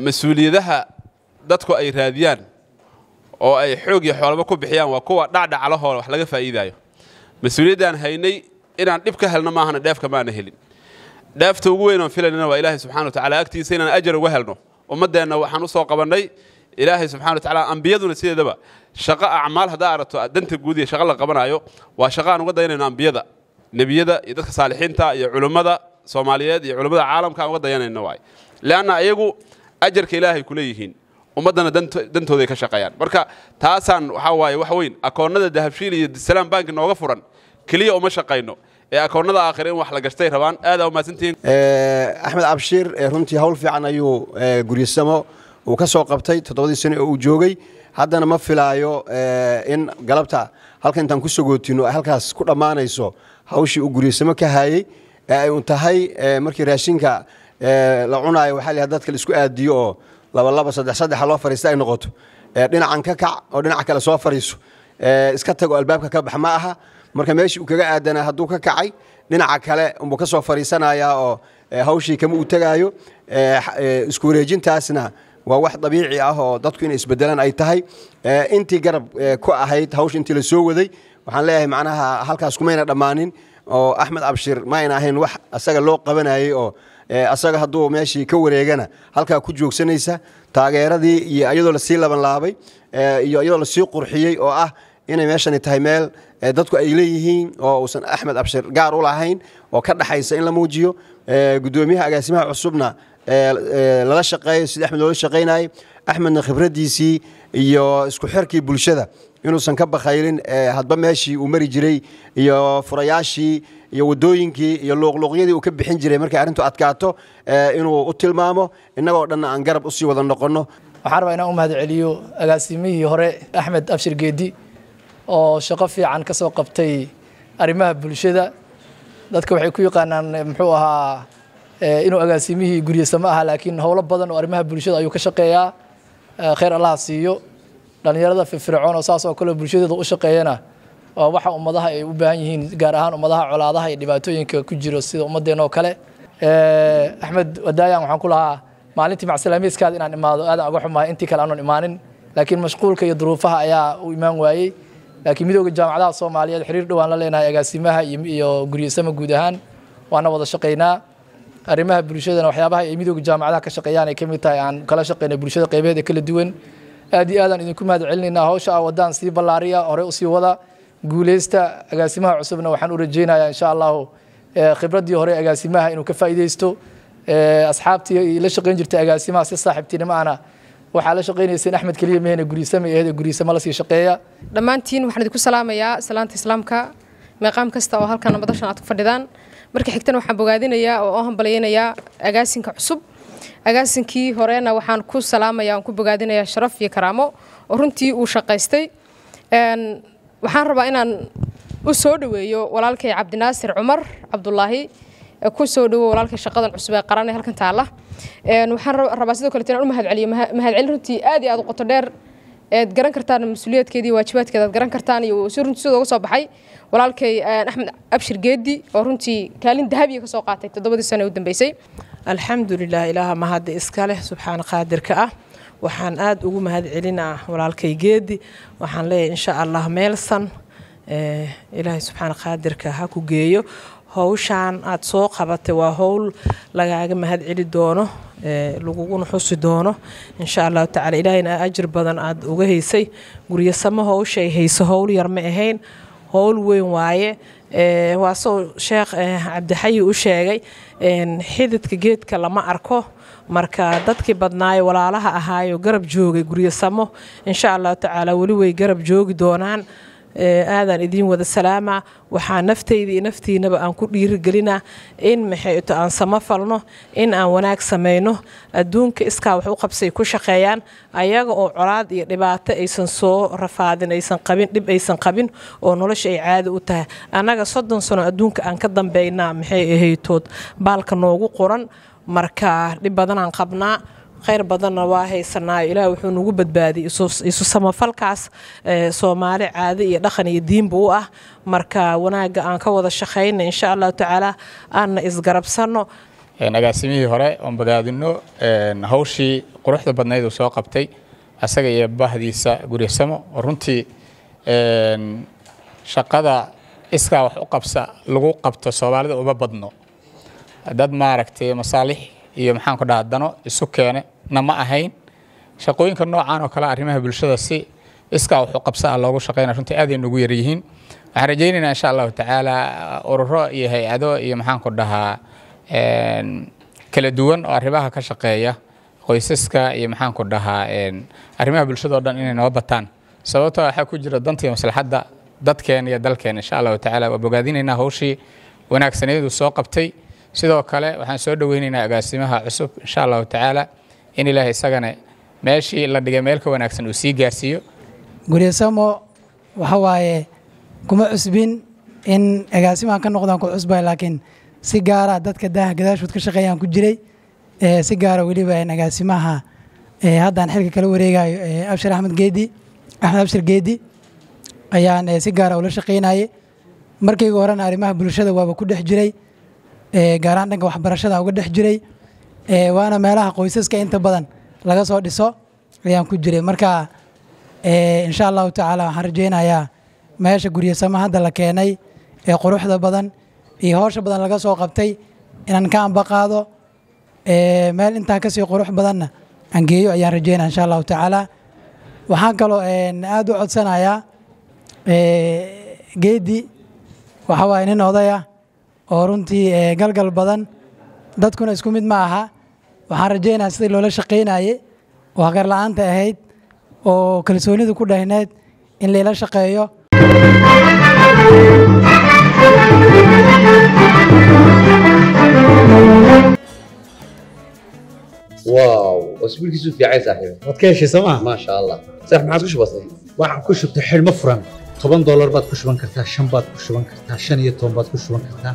mas-uuliyadaha dadku ay raadiyaan oo ay xoog iyo xoolaba ku bixiyaan waa kuwa dhacdhaclahoo wax laga faa'iidaayo mas-uuliyaddaan haynay inaan dhib ka helno maahana dheefka maana helin dheefta ugu weyn filanina waa ilaahay subxana watacala agtiisa inaan ajar uga helno ummaddeenna waxaan usoo soo qabannay ilaahay subxana watacala ambiyaduna sideedaba shaqo acmaal haddaa arato danta guud iyo shaqo la qabanaayo waa shaqo uga dayanayno ambiyada nebiyada iyo dadka saalixiinta iyo culummada soomaaliyeed iyo culummada caalamka aan uga dayanayno waay leanna ayagu ajarka ilaahay ku leeyihiin ummaddana dantooday ka shaqeeyaan marka taasaan waxaa waaye wax weyn akoonnada dahabshiil iyo salaam bank nooga furan keliya uma shaqayno ee akoonnada aakhire in wax la gashtay rabaan aadaa umahadsantihiin axmed cabshiir runtii hawl fiican ayuu guryasamo uu ka soo qabtay toddobadii sane oo uu joogay haddana ma filaayo in galabta halka intaan ku sagootino ay halkaas ku dhammaanayso hawshii uu guryasamo ka haayey ee ay un tahay markii raashinka la cunaayo waxaa la dadka laisku aadiyo oo laba laba saddex saddexa loo fariista ay noqoto dhinacan ka kac oo dhinaca kale soo fariiso iska tag albaabka ka bax ma aha marka meeshii uu kaga aadana hadduu ka kacay dhinaca kale unbu ka soo fariisanayaa oo hawshii kama uu tegaayo isku wareejintaasna waa wax dabiici ah oo dadku inay isbedelaan ay tahay intii garab ku ahayd hawsha intii la soo waday waxaan leeyahay macnaha halkaas kumayna dhammaanin oo axmed abshir ma ayna ahayn wax isaga loo qabanayay oo asaga hadduu meeshii ka wareegana halkaa ku joogsanaysa taageeradii iyo iyadoo lasii labanlaabay iyo iyadoo lasii qurxiyey oo ah inay meeshani tahay meel dadku ay leeyihiin oo uusan axmed abshir gaar u lahayn oo ka dhaxaysa in la muujiyo gudoomiyaha agaasimaha cusubna lala shaqeeyo sidii axmed loola shaqaynayay axmedna khibraddiisii iyo isku xirkii bulshada inuusan ka bakhaylin eh, hadba meeshii uu mari jiray iyo furayaashii iyo wadooyinkii iyo luuqluuqyadii uu ka bixin jiray markay arrintu adkaato eh, inuu u tilmaamo innagoo dhanna aan garab usii wada noqonno waxaan rabaa inaan u mahad celiyo agaasimihii hore axmed abshir geedi oo shaqo fiican ka soo qabtay arrimaha bulshada dadka waxay ku yaqaanaan eh, muxuu ahaa inuu agaasimihii guryasamo aha laakiin howlo badan oo arrimaha bulshada ayuu ka shaqeeyaa khayr allaha siiyo dhalinyarada firfircoon oo saas oo kaleo bulshadeeda u shaqeeyana waa waxa ummadaha ay u baahan yihiin gaar ahaan ummadaha colaadaha iyo dhibaatooyinka ku jiro sida ummaddeena kale eh, axmed wadaayan waxaan ku lahaa maalintii macsalamiiskaada inaan imaado aadan uga xumahay intii kale aanuon imaanin laakiin mashquulka iyo duruufaha ayaa u imaan waayey laakiin midooda jaamacadaha soomaaliyeed xiriir dhowaan la leenahay agaasimaha iyo guryasama guud ahaan waana wada shaqaynaa arrimaha bulshadana waxyaabaha ay midooda jaamacadaha ka shaqeeyaan ay ka mid tahay aan kala shaqeyna bulshada qaybeed kala duwan aad iyo aadaan idinku mahad celinaynaa hawsha ah wadaan sii ballaariya horey usii wada guuleysta agaasimaha cusubna waxaan u rajeynayaa insha allahu khibraddii hore agaasimaha inuu ka faa'iideysto asxaabtii la shaqayn jirtay agaasimaha si saaxiibtinimo ana waxaa la shaqaynayseen axmed keliya mehene guriisame ahede guriisamo lasii shaqeeya dhammaantiin waxaan idinku salaamayaa salaanta islaamka meeqaam kasta oo halkaana madashan aad ku fadhidaan marka xigtana waxaan bogaadinayaa oo oo hambalyaynayaa agaasinka cusub agaasinkii horena waxaan ku salaamaya ku bogaadinayaa sharaf iyo karaamo oo runtii uu shaqaystay waxaan rabaa inaan usoo dhaweeyo walaalkay cabdinaasir cumar cabdulaahi kusoo dhawo walaalkay shaqadan cusub ee qaran ee halkan taala waxaan rabaa sidoo kaleeto inaan u mahad celiyo mahadcelin runtii aad iyo aad u qoto dheer eed garan kartaan mas-uuliyaedkeeda iyo aad garan kartaan iyo si runtii sidooga soo baxay walaalkay axmed abshir geedi oo runtii kaalin dahabiya ka soo qaatay toddobadii sano u dambeysay alxamdulilah ilaaha mahadda iska leh subxaan qaadirka ah waxaan aada ugu mahad celinaa walaalkay geedi waxaan leeyahay insha allah meelsan eh, ilaahay subxaan qaadirka ah ha ku geeyo howshaan aada soo qabatay waa howl lagaaga mahadceli doono eh, laguguna xusi doono insha allahu tacala ilaahayna ajir badan aada uga haysay guryasamo samo howshay hayso howl yar ma ahayn howl weyn waaye Eh, waa sou sheekh eh, cabdixayi u sheegay eh, xididka geedka lama arko marka dadkii badnaayo walaalaha ahaayo garab joogay guryo samo insha allahu tacaala weli way garab joogi doonaan Eh, aadaan idiin wada salaama waxaa naftayda naftiinaba aan ku dhiirigelina in maxayto aan samafalno in aan wanaag samayno adduunka iskaa wax u qabsay ku shaqeeyaan ayaga oo colaad iyo dhibaato aysan soo rafaadin aysan qabin dhib aysan qabin oo nolosha ay caadi u tahay annaga soddon sano adduunka aan ka dambeynaa maxay ahaytood baalka noogu qoran marka dhib badanaan qabnaa khayr badanna waa haysanaayo ilaah wuxuu nagu badbaadiyey isu samafalkaas soomaali caadi iyo dhaqan iyo diinba u ah marka wanaagga aan ka wada shaqayna insha allahu tacaala aanna isgarabsanno agaasimihii hore oon badaadino hawshii quruxda badnayd uu soo qabtay asaga iyo bahdiisa guryasamo runtii shaqada iskaa wax u qabsa lagu qabto soomaalida uma badno dad maaragtay masaalix iyo maxaanku dhaha dano isu keene na ahayn shaqooyinka noocan oo kale arrimaha bulshada si iskaa wuxuu qabsa ah loogu shaqaynaya runtii aadaynu ugu yaryihiin waxaan rajaynaynaa insha allahu tacaala ururo iyo hay-ado iyo maxaanku dhahaa kala duwan oo arrimaha ka shaqeeya qoysaska iyo maxaanku dhahaa arrimaha bulshada oo dhan inay noo bataan sababtoo ah waxaa ku jira danta iyo maslaxadda dadkeena iyo dalkeena insha allahu tacaala waa bogaadinaynaa hawshii wanaagsaneedu soo qabtay sidoo kale waxaan soo dhoweynaynaa agaasimaha cusub insha allahu tacaala in ilaahay isagana meeshii la dhigay meel ka wanaagsan uu sii gaarsiiyo guryasamo waxa waaye kuma cusbin in agaasimahan ka noqdaan ku cusbay laakiin si gaara ah dadka daaha gadaashood ka shaqeeyaan ku jiray eh, si gaara ah weliba agaasimaha eh, haddaan xilka kala wareegayo eh, abshir axmed geedi axmed abshir geedi ayaan si gaara ah ula shaqeynaye markayga horena arrimaha bulshada waaba ku dhex jiray Eh, gaarahaan dhanka waxbarashada uga dhex jiray eh, waana meelaha qoysaska inta badan laga soo dhiso ayaan ku jiray marka eh, insha allahu tacaala waxaan rajaynayaa meesha guryasamo hadda la keenay ee quruxda badan iyo hoosha badan laga soo qabtay inaan ka ambaqaado meel intaa kasii qurux badanna aan geeyo ayaan rajaynaya insha allahu tacaala waxaan kaloo aad u codsanayaa geedi waxaa waaye nin odayah oo runtii eh, galgal badan dadkuna isku mid ma aha waxaan rajaynaa sidii loola shaqaynaye oo hagar hagarla'aanta ahayd oo kalsoonidu ku dhahneyd in layla shaqeeyo واو اسبوع كيسو في عاي صاحبي ما تكيشي سما ما شاء الله صاحب معك كش بطي واحد كش بتحل مفرم 10 دولار بات كش بنكرتها شن بات كش بنكرتها شن يتون بات كش بنكرتها